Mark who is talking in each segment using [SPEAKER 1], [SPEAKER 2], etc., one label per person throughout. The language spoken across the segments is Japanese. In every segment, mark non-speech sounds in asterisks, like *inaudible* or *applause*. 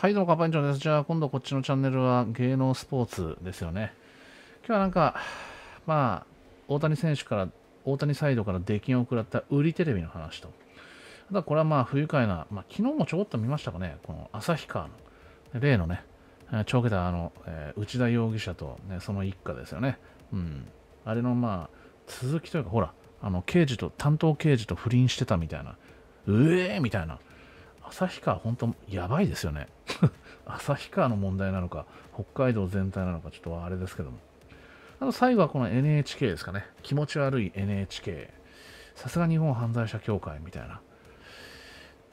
[SPEAKER 1] はいどうも、カパンチョンです。じゃあ、今度こっちのチャンネルは芸能スポーツですよね。今日はなんか、まあ、大谷選手から、大谷サイドから出禁を食らった売りテレビの話と、あとはこれはまあ、不愉快な、まあ、昨日もちょこっと見ましたかね、この旭川の、例のね、ちょけたあの、えー、内田容疑者と、ね、その一家ですよね。うん。あれのまあ、続きというか、ほら、あの刑事と担当刑事と不倫してたみたいなうえーみたいな旭川本当やばいですよね *laughs* 旭川の問題なのか北海道全体なのかちょっとあれですけどもあと最後はこの NHK ですかね気持ち悪い NHK さすが日本犯罪者協会みたいなっ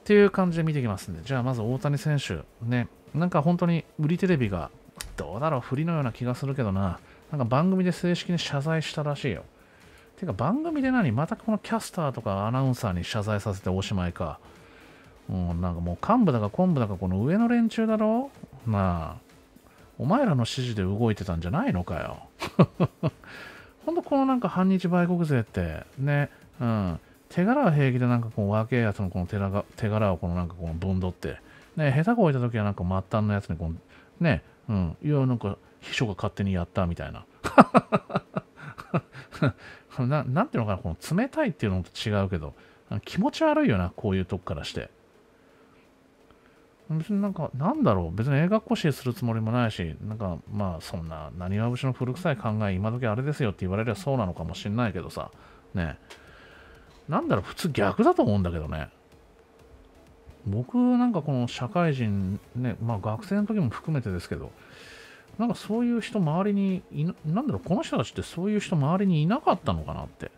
[SPEAKER 1] ていう感じで見ていきますんでじゃあまず大谷選手ねなんか本当に売りテレビがどうだろう振りのような気がするけどななんか番組で正式に謝罪したらしいよてか番組で何またこのキャスターとかアナウンサーに謝罪させておしまいか。うん、なんかもう幹部だか昆布だかこの上の連中だろなあ。お前らの指示で動いてたんじゃないのかよ。*laughs* ほんとこのなんか反日売国勢って、ね、うん。手柄は平気でなんかこう若えやつのこの手柄手柄をこのなんかこのぶんどって、ね、下手置いた時はなんか末端のやつにこう、ね、うん、いや、なんか秘書が勝手にやったみたいな。*laughs* ななんていうのかな、この冷たいっていうのと違うけど、気持ち悪いよな、こういうとこからして。別になんか、なんだろう、別に映画っこしするつもりもないし、なんか、まあ、そんな、なにわ節の古臭い考え、今時あれですよって言われればそうなのかもしんないけどさ、ね。なんだろう、普通逆だと思うんだけどね。僕なんかこの社会人、ね、まあ学生の時も含めてですけど、なんかそういう人周りにいな、なんだろう、この人たちってそういう人周りにいなかったのかなって。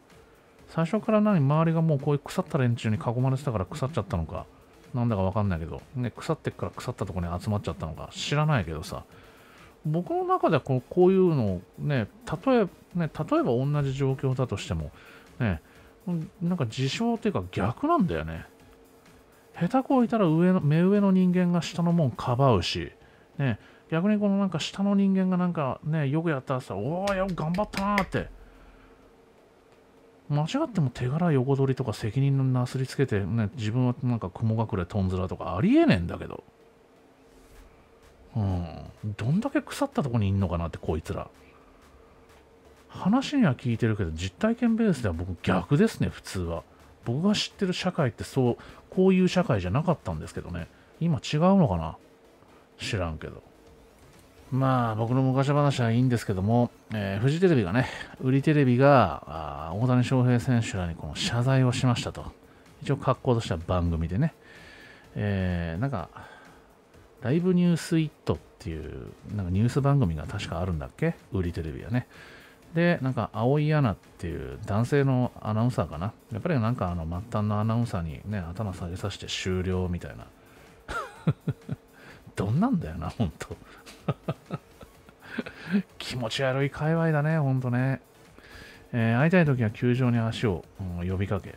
[SPEAKER 1] 最初から何、周りがもうこういう腐った連中に囲まれてたから腐っちゃったのか、なんだかわかんないけど、ね、腐ってっから腐ったとこに集まっちゃったのか、知らないけどさ、僕の中ではこうこういうのをね、例えね、例えば同じ状況だとしても、ね、なんか事象っていうか逆なんだよね。下手こいたら上の目上の人間が下のもんかばうし、ね、逆にこのなんか下の人間がなんかね、よくやったらさ、おお、よく頑張ったなって。間違っても手柄横取りとか責任のなすりつけて、ね、自分はなんか雲隠れとんずらとかありえねえんだけど。うん。どんだけ腐ったとこにいんのかなって、こいつら。話には聞いてるけど、実体験ベースでは僕逆ですね、普通は。僕が知ってる社会ってそう、こういう社会じゃなかったんですけどね。今違うのかな知らんけど。まあ僕の昔話はいいんですけども、えー、フジテレビがね、売りテレビがあ大谷翔平選手らにこの謝罪をしましたと、一応格好とした番組でね、えー、なんか、ライブニュースイットっていう、なんかニュース番組が確かあるんだっけ売りテレビはね。で、なんか、青井アナっていう男性のアナウンサーかな。やっぱりなんか、あの、末端のアナウンサーにね、頭下げさせて終了みたいな。どんなんだよな、ほんと。*laughs* 気持ち悪い界隈だね、ほんとね。えー、会いたいときは球場に足を、うん、呼びかけ。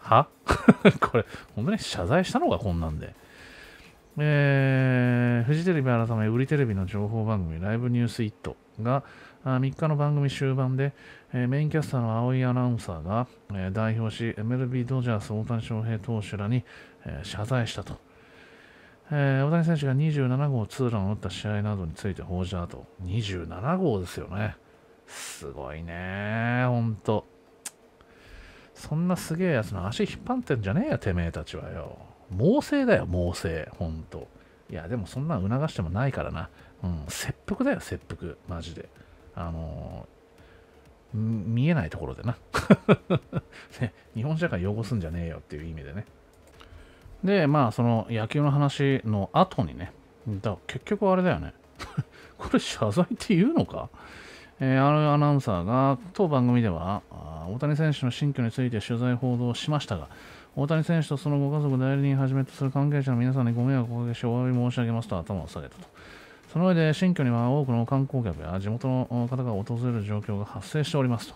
[SPEAKER 1] は *laughs* これ、本当に謝罪したのがこんなんで。えー、フジテレビ改め、売りテレビの情報番組、ライブニュースイットが、3日の番組終盤で、えー、メインキャスターの青井アナウンサーが、えー、代表し、MLB ドジャース大谷翔平投手らに、え謝罪したと。えー、大谷選手が27号ツーランを打った試合などについて報じた後、27号ですよね。すごいね、本当。そんなすげえやつの足引っ張ってんじゃねえや、てめえたちはよ。猛省だよ、猛省、本当。いや、でもそんな促してもないからな。うん、切腹だよ、切腹、マジで。あのー、見えないところでな、*laughs* ね。日本社会汚すんじゃねえよっていう意味でね。で、まあ、その野球の話の後にね、だ結局あれだよね。*laughs* これ謝罪って言うのかえー、あのアナウンサーが当番組では大谷選手の新居について取材報道しましたが大谷選手とそのご家族代理人をはじめとする関係者の皆さんにご迷惑をおかけしお詫び申し上げますと頭を下げたとその上で新居には多くの観光客や地元の方が訪れる状況が発生しております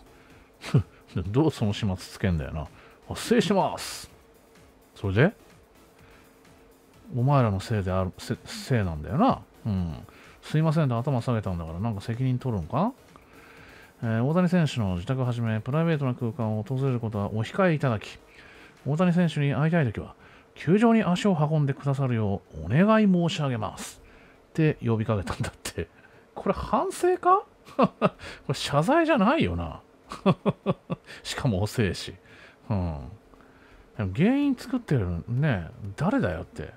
[SPEAKER 1] と *laughs* どうその始末つけんだよな発生しますそれでお前らのせいであるせせいなんだよな、うん、すいませんて頭下げたんだからなんか責任取るんかえー、大谷選手の自宅はじめプライベートな空間を訪れることはお控えいただき大谷選手に会いたいときは球場に足を運んでくださるようお願い申し上げますって呼びかけたんだって *laughs* これ反省か *laughs* これ謝罪じゃないよな *laughs* しかも遅いし、うん、原因作ってるね誰だよって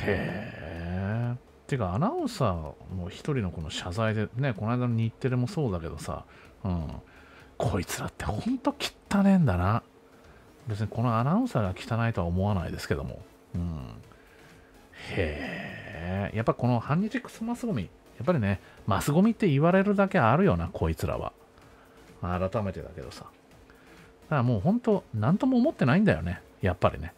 [SPEAKER 1] へえ。てか、アナウンサーの一人のこの謝罪で、ね、この間の日テレもそうだけどさ、うん。こいつらってほんと汚ねえんだな。別にこのアナウンサーが汚いとは思わないですけども。うん。へえ。やっぱこの反日クソマスゴミ、やっぱりね、マスゴミって言われるだけあるよな、こいつらは。改めてだけどさ。だからもうほんと、なんとも思ってないんだよね。やっぱりね。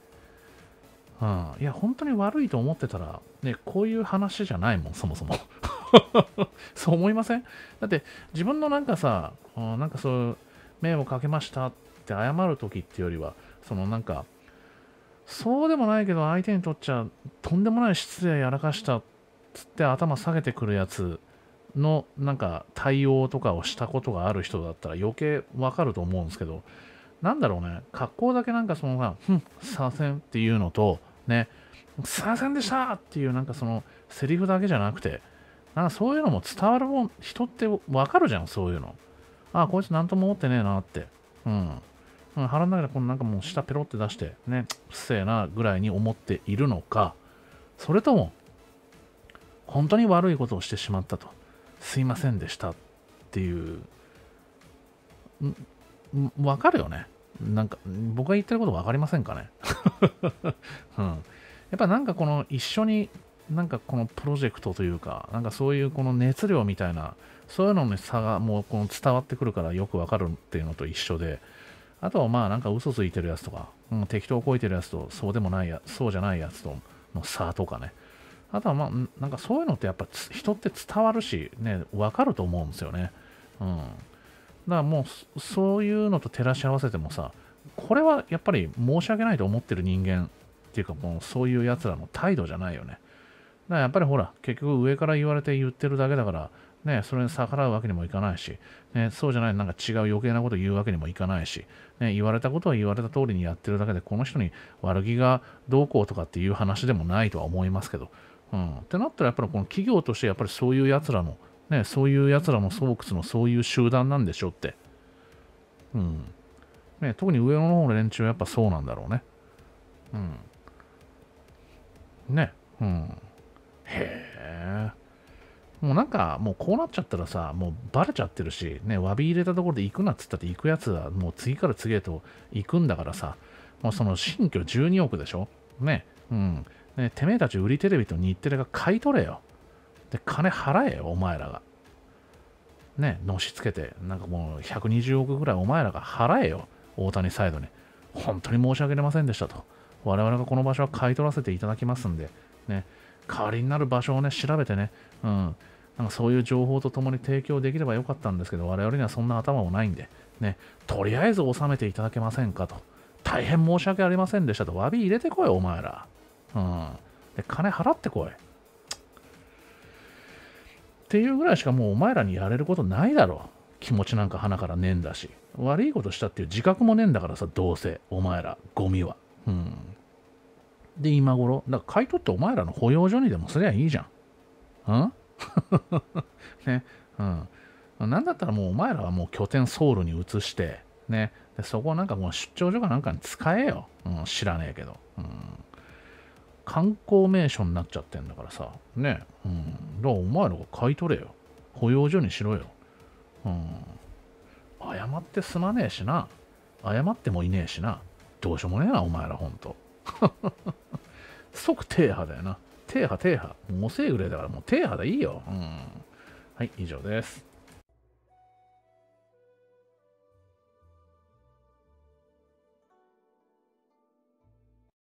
[SPEAKER 1] うん、いや本当に悪いと思ってたら、ね、こういう話じゃないもんそもそも *laughs* そう思いませんだって自分のなんかさ、うん、なんかそう迷惑かけましたって謝る時ってよりはそのなんかそうでもないけど相手にとっちゃとんでもない失礼やらかしたっつって頭下げてくるやつのなんか対応とかをしたことがある人だったら余計わかると思うんですけどなんだろうね、格好だけなんかそのさ、ふん、左遷っていうのと、ね、左遷でしたっていうなんかそのセリフだけじゃなくて、なんかそういうのも伝わるもん、人ってわかるじゃん、そういうの。ああ、こいつなんとも思ってねえなって。うん。ん、腹の中でこのなんかもう舌ペロって出して、ね、不っなぐらいに思っているのか、それとも、本当に悪いことをしてしまったと。すいませんでしたっていう、わかるよね。なんか、僕が言ってること分かりませんかね、*laughs* うん、やっぱなんかこの一緒に、なんかこのプロジェクトというか、なんかそういうこの熱量みたいな、そういうのの差がもうこの伝わってくるからよくわかるっていうのと一緒で、あとはまあなんか嘘ついてるやつとか、うん、適当をこいてるやつと、そうでもないや、そうじゃないやつとの差とかね。あとはまあ、なんかそういうのってやっぱ人って伝わるし、ね、分かると思うんですよね。うん。からもうそういうのと照らし合わせてもさこれはやっぱり申し訳ないと思ってる人間っていうかもうそういうやつらの態度じゃないよねだからやっぱりほら結局上から言われて言ってるだけだからね、それに逆らうわけにもいかないし、ね、そうじゃないなんか違う余計なこと言うわけにもいかないし、ね、言われたことは言われた通りにやってるだけでこの人に悪気がどうこうとかっていう話でもないとは思いますけど、うん、ってなったらやっぱりこの企業としてやっぱりそういうやつらのね、そういうやつらも巣窟のそういう集団なんでしょって。うん。ね、特に上の方の連中はやっぱそうなんだろうね。うん。ね。うん。へえ。もうなんか、もうこうなっちゃったらさ、もうバレちゃってるし、ね、詫び入れたところで行くなっつったって行くやつはもう次から次へと行くんだからさ、もうその新居12億でしょね。うん。ね、てめえたち売りテレビと日テレが買い取れよ。で、金払えよ、お前らが。ね、のしつけて、なんかもう120億ぐらいお前らが払えよ、大谷サイドに。本当に申し訳ありませんでしたと。我々がこの場所は買い取らせていただきますんで、ね、代わりになる場所をね、調べてね、うん、なんかそういう情報とともに提供できればよかったんですけど、我々にはそんな頭もないんで、ね、とりあえず収めていただけませんかと。大変申し訳ありませんでしたと。詫び入れてこい、お前ら。うん。で、金払ってこい。っていうぐらいしかもうお前らにやれることないだろ気持ちなんか鼻からねえんだし悪いことしたっていう自覚もねえんだからさどうせお前らゴミはうんで今頃だから買い取ってお前らの保養所にでもすりゃいいじゃんうん *laughs* ねうんなんだったらもうお前らはもう拠点ソウルに移してねでそこをなんかもう出張所かなんかに使えよ、うん、知らねえけどうん観光名所になっちゃってんだからさ、ね、うん、だからお前らが買い取れよ。保養所にしろよ。うん。謝ってすまねえしな。謝ってもいねえしな。どうしようもねえな、お前らほんと。*laughs* 即停波だよな。停波、停波。もうせえぐれだからもう停波でいいよ。うん。はい、以上です。